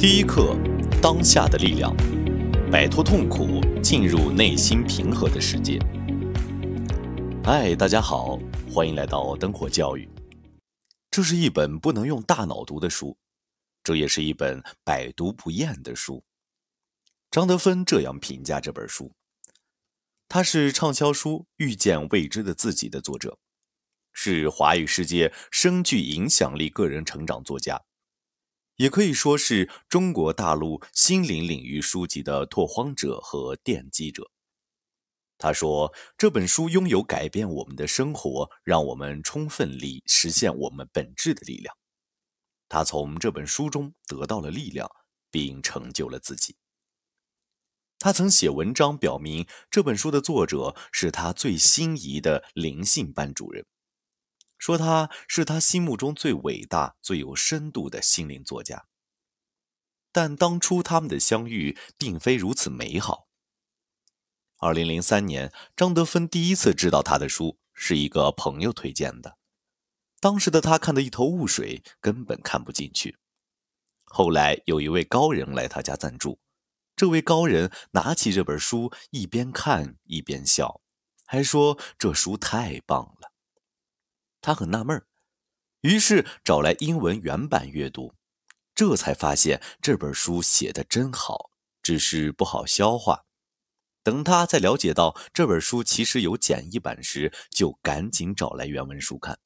第一课，当下的力量，摆脱痛苦，进入内心平和的世界。嗨，大家好，欢迎来到灯火教育。这是一本不能用大脑读的书，这也是一本百读不厌的书。张德芬这样评价这本书，他是畅销书《遇见未知的自己》的作者，是华语世界深具影响力个人成长作家。也可以说是中国大陆心灵领域书籍的拓荒者和奠基者。他说：“这本书拥有改变我们的生活，让我们充分力实现我们本质的力量。”他从这本书中得到了力量，并成就了自己。他曾写文章表明，这本书的作者是他最心仪的灵性班主任。说他是他心目中最伟大、最有深度的心灵作家，但当初他们的相遇并非如此美好。二零零三年，张德芬第一次知道他的书，是一个朋友推荐的。当时的他看得一头雾水，根本看不进去。后来有一位高人来他家暂住，这位高人拿起这本书，一边看一边笑，还说这书太棒了。他很纳闷于是找来英文原版阅读，这才发现这本书写的真好，只是不好消化。等他再了解到这本书其实有简易版时，就赶紧找来原文书看，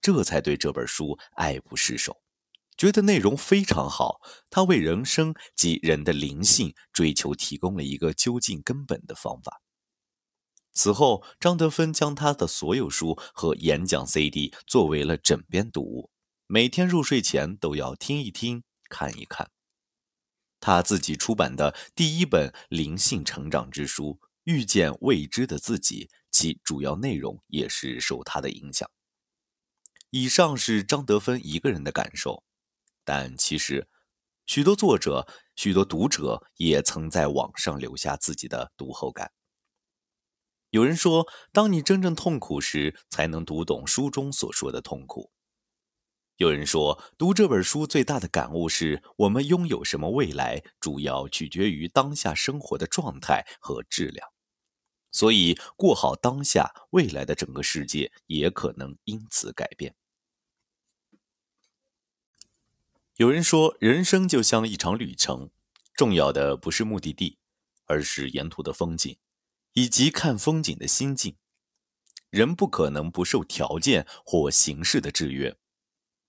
这才对这本书爱不释手，觉得内容非常好。他为人生及人的灵性追求提供了一个究竟根本的方法。此后，张德芬将她的所有书和演讲 CD 作为了枕边读物，每天入睡前都要听一听、看一看。他自己出版的第一本灵性成长之书《遇见未知的自己》，其主要内容也是受他的影响。以上是张德芬一个人的感受，但其实许多作者、许多读者也曾在网上留下自己的读后感。有人说，当你真正痛苦时，才能读懂书中所说的痛苦。有人说，读这本书最大的感悟是，我们拥有什么未来，主要取决于当下生活的状态和质量。所以，过好当下，未来的整个世界也可能因此改变。有人说，人生就像一场旅程，重要的不是目的地，而是沿途的风景。以及看风景的心境，人不可能不受条件或形式的制约，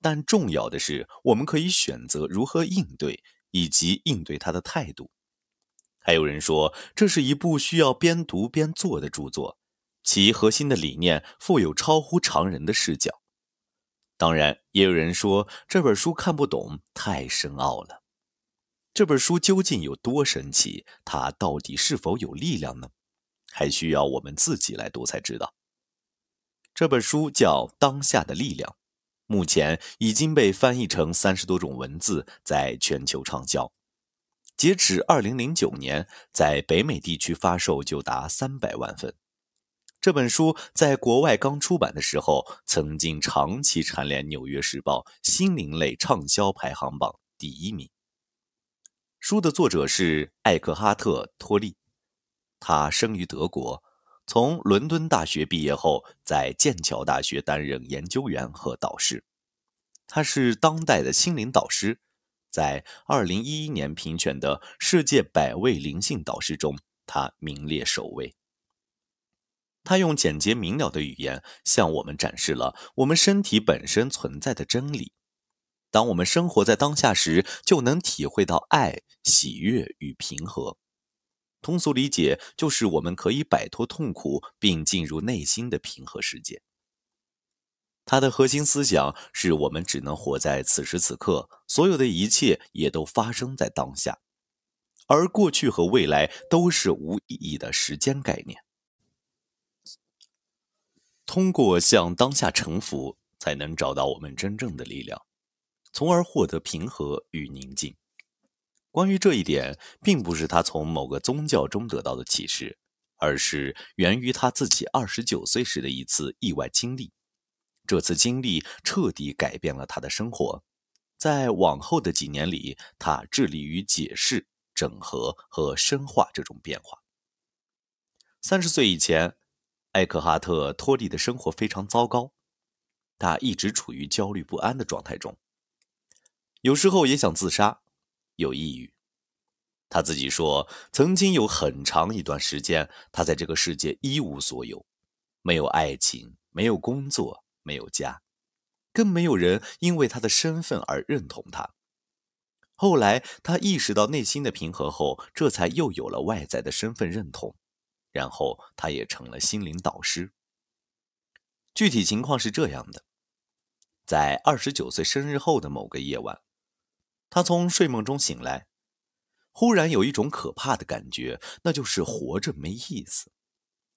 但重要的是，我们可以选择如何应对以及应对他的态度。还有人说，这是一部需要边读边做的著作，其核心的理念富有超乎常人的视角。当然，也有人说这本书看不懂，太深奥了。这本书究竟有多神奇？它到底是否有力量呢？还需要我们自己来读才知道。这本书叫《当下的力量》，目前已经被翻译成三十多种文字，在全球畅销。截止二零零九年，在北美地区发售就达三百万份。这本书在国外刚出版的时候，曾经长期蝉联《纽约时报》心灵类畅销排行榜第一名。书的作者是艾克哈特·托利。他生于德国，从伦敦大学毕业后，在剑桥大学担任研究员和导师。他是当代的心灵导师，在二零一一年评选的世界百位灵性导师中，他名列首位。他用简洁明了的语言向我们展示了我们身体本身存在的真理。当我们生活在当下时，就能体会到爱、喜悦与平和。通俗理解就是，我们可以摆脱痛苦，并进入内心的平和世界。它的核心思想是我们只能活在此时此刻，所有的一切也都发生在当下，而过去和未来都是无意义的时间概念。通过向当下臣服，才能找到我们真正的力量，从而获得平和与宁静。关于这一点，并不是他从某个宗教中得到的启示，而是源于他自己二十九岁时的一次意外经历。这次经历彻底改变了他的生活，在往后的几年里，他致力于解释、整合和深化这种变化。三十岁以前，艾克哈特·托利的生活非常糟糕，他一直处于焦虑不安的状态中，有时候也想自杀。有抑郁，他自己说，曾经有很长一段时间，他在这个世界一无所有，没有爱情，没有工作，没有家，更没有人因为他的身份而认同他。后来，他意识到内心的平和后，这才又有了外在的身份认同，然后他也成了心灵导师。具体情况是这样的，在二十九岁生日后的某个夜晚。他从睡梦中醒来，忽然有一种可怕的感觉，那就是活着没意思。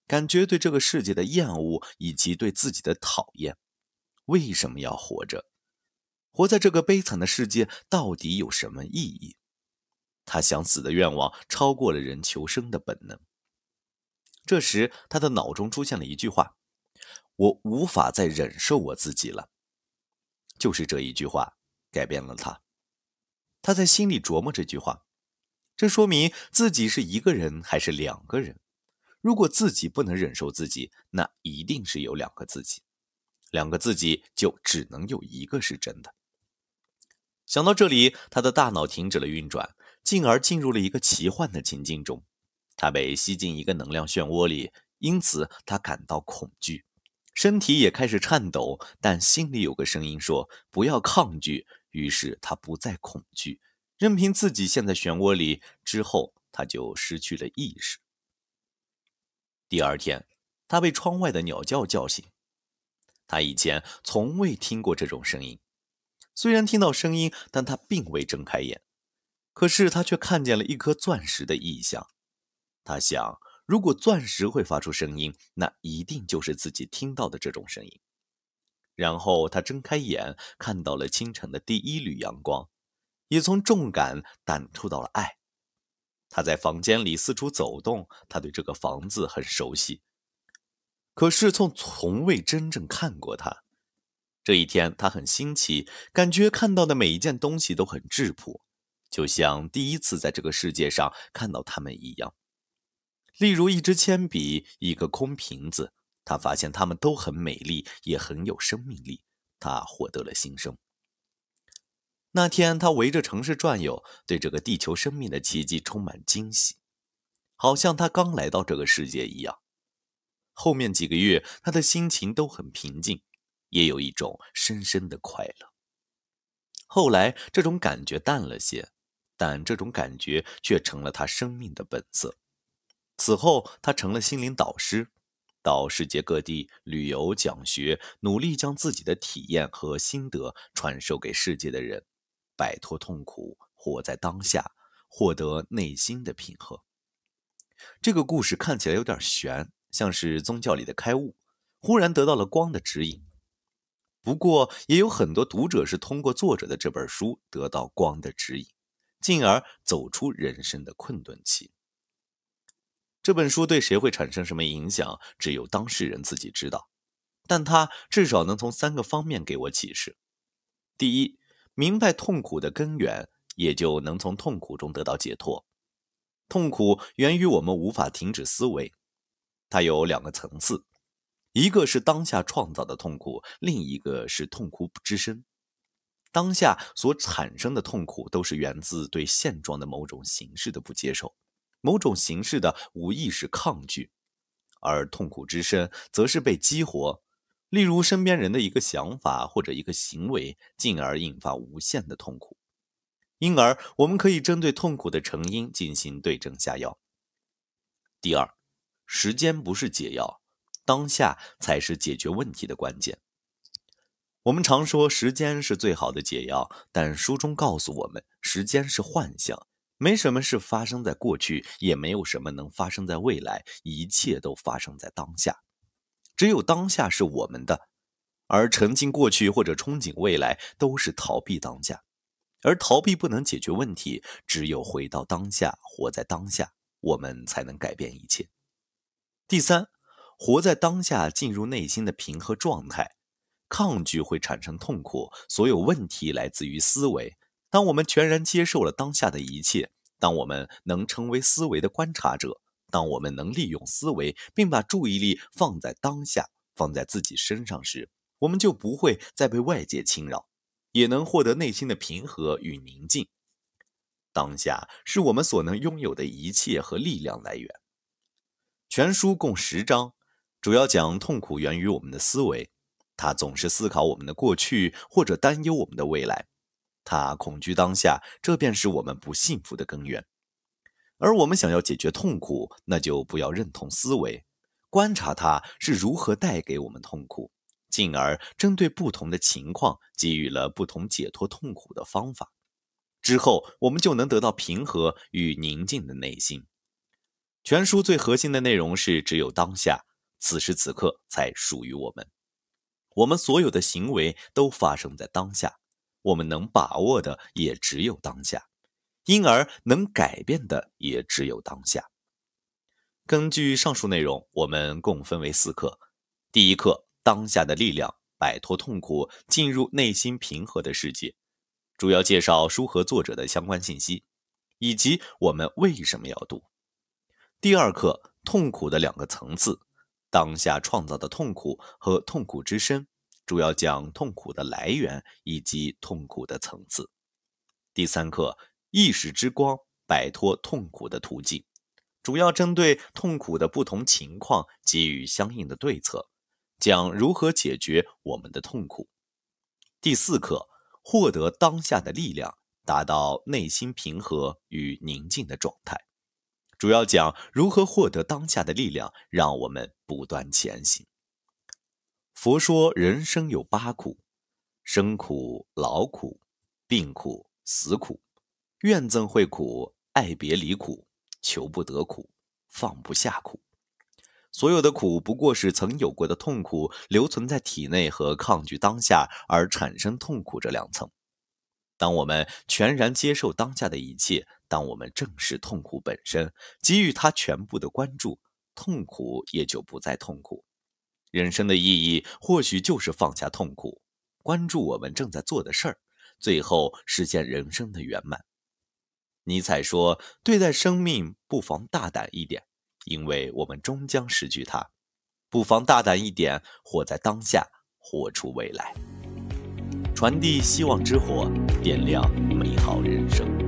感觉对这个世界的厌恶以及对自己的讨厌。为什么要活着？活在这个悲惨的世界到底有什么意义？他想死的愿望超过了人求生的本能。这时，他的脑中出现了一句话：“我无法再忍受我自己了。”就是这一句话改变了他。他在心里琢磨这句话，这说明自己是一个人还是两个人？如果自己不能忍受自己，那一定是有两个自己，两个自己就只能有一个是真的。想到这里，他的大脑停止了运转，进而进入了一个奇幻的情境中，他被吸进一个能量漩涡里，因此他感到恐惧，身体也开始颤抖，但心里有个声音说：“不要抗拒。”于是他不再恐惧，任凭自己陷在漩涡里。之后他就失去了意识。第二天，他被窗外的鸟叫叫醒。他以前从未听过这种声音。虽然听到声音，但他并未睁开眼。可是他却看见了一颗钻石的异象。他想，如果钻石会发出声音，那一定就是自己听到的这种声音。然后他睁开眼，看到了清晨的第一缕阳光，也从重感感触到了爱。他在房间里四处走动，他对这个房子很熟悉，可是从从未真正看过它。这一天他很新奇，感觉看到的每一件东西都很质朴，就像第一次在这个世界上看到它们一样。例如一支铅笔，一个空瓶子。他发现它们都很美丽，也很有生命力。他获得了新生。那天，他围着城市转悠，对这个地球生命的奇迹充满惊喜，好像他刚来到这个世界一样。后面几个月，他的心情都很平静，也有一种深深的快乐。后来，这种感觉淡了些，但这种感觉却成了他生命的本色。此后，他成了心灵导师。到世界各地旅游讲学，努力将自己的体验和心得传授给世界的人，摆脱痛苦，活在当下，获得内心的平和。这个故事看起来有点悬，像是宗教里的开悟，忽然得到了光的指引。不过，也有很多读者是通过作者的这本书得到光的指引，进而走出人生的困顿期。这本书对谁会产生什么影响，只有当事人自己知道。但它至少能从三个方面给我启示：第一，明白痛苦的根源，也就能从痛苦中得到解脱。痛苦源于我们无法停止思维，它有两个层次：一个是当下创造的痛苦，另一个是痛苦不支身。当下所产生的痛苦，都是源自对现状的某种形式的不接受。某种形式的无意识抗拒，而痛苦之深，则是被激活，例如身边人的一个想法或者一个行为，进而引发无限的痛苦。因而，我们可以针对痛苦的成因进行对症下药。第二，时间不是解药，当下才是解决问题的关键。我们常说时间是最好的解药，但书中告诉我们，时间是幻象。没什么事发生在过去，也没有什么能发生在未来，一切都发生在当下。只有当下是我们的，而沉浸过去或者憧憬未来都是逃避当下。而逃避不能解决问题，只有回到当下，活在当下，我们才能改变一切。第三，活在当下，进入内心的平和状态。抗拒会产生痛苦，所有问题来自于思维。当我们全然接受了当下的一切，当我们能成为思维的观察者，当我们能利用思维，并把注意力放在当下、放在自己身上时，我们就不会再被外界侵扰，也能获得内心的平和与宁静。当下是我们所能拥有的一切和力量来源。全书共十章，主要讲痛苦源于我们的思维，它总是思考我们的过去或者担忧我们的未来。他恐惧当下，这便是我们不幸福的根源。而我们想要解决痛苦，那就不要认同思维，观察它是如何带给我们痛苦，进而针对不同的情况，给予了不同解脱痛苦的方法。之后，我们就能得到平和与宁静的内心。全书最核心的内容是：只有当下，此时此刻才属于我们。我们所有的行为都发生在当下。我们能把握的也只有当下，因而能改变的也只有当下。根据上述内容，我们共分为四课：第一课，当下的力量，摆脱痛苦，进入内心平和的世界，主要介绍书和作者的相关信息，以及我们为什么要读。第二课，痛苦的两个层次：当下创造的痛苦和痛苦之深。主要讲痛苦的来源以及痛苦的层次。第三课，意识之光，摆脱痛苦的途径，主要针对痛苦的不同情况给予相应的对策，讲如何解决我们的痛苦。第四课，获得当下的力量，达到内心平和与宁静的状态，主要讲如何获得当下的力量，让我们不断前行。佛说人生有八苦：生苦、老苦、病苦、死苦、怨憎会苦、爱别离苦、求不得苦、放不下苦。所有的苦不过是曾有过的痛苦留存在体内和抗拒当下而产生痛苦这两层。当我们全然接受当下的一切，当我们正视痛苦本身，给予它全部的关注，痛苦也就不再痛苦。人生的意义或许就是放下痛苦，关注我们正在做的事儿，最后实现人生的圆满。尼采说：“对待生命不妨大胆一点，因为我们终将失去它。不妨大胆一点，活在当下，活出未来。”传递希望之火，点亮美好人生。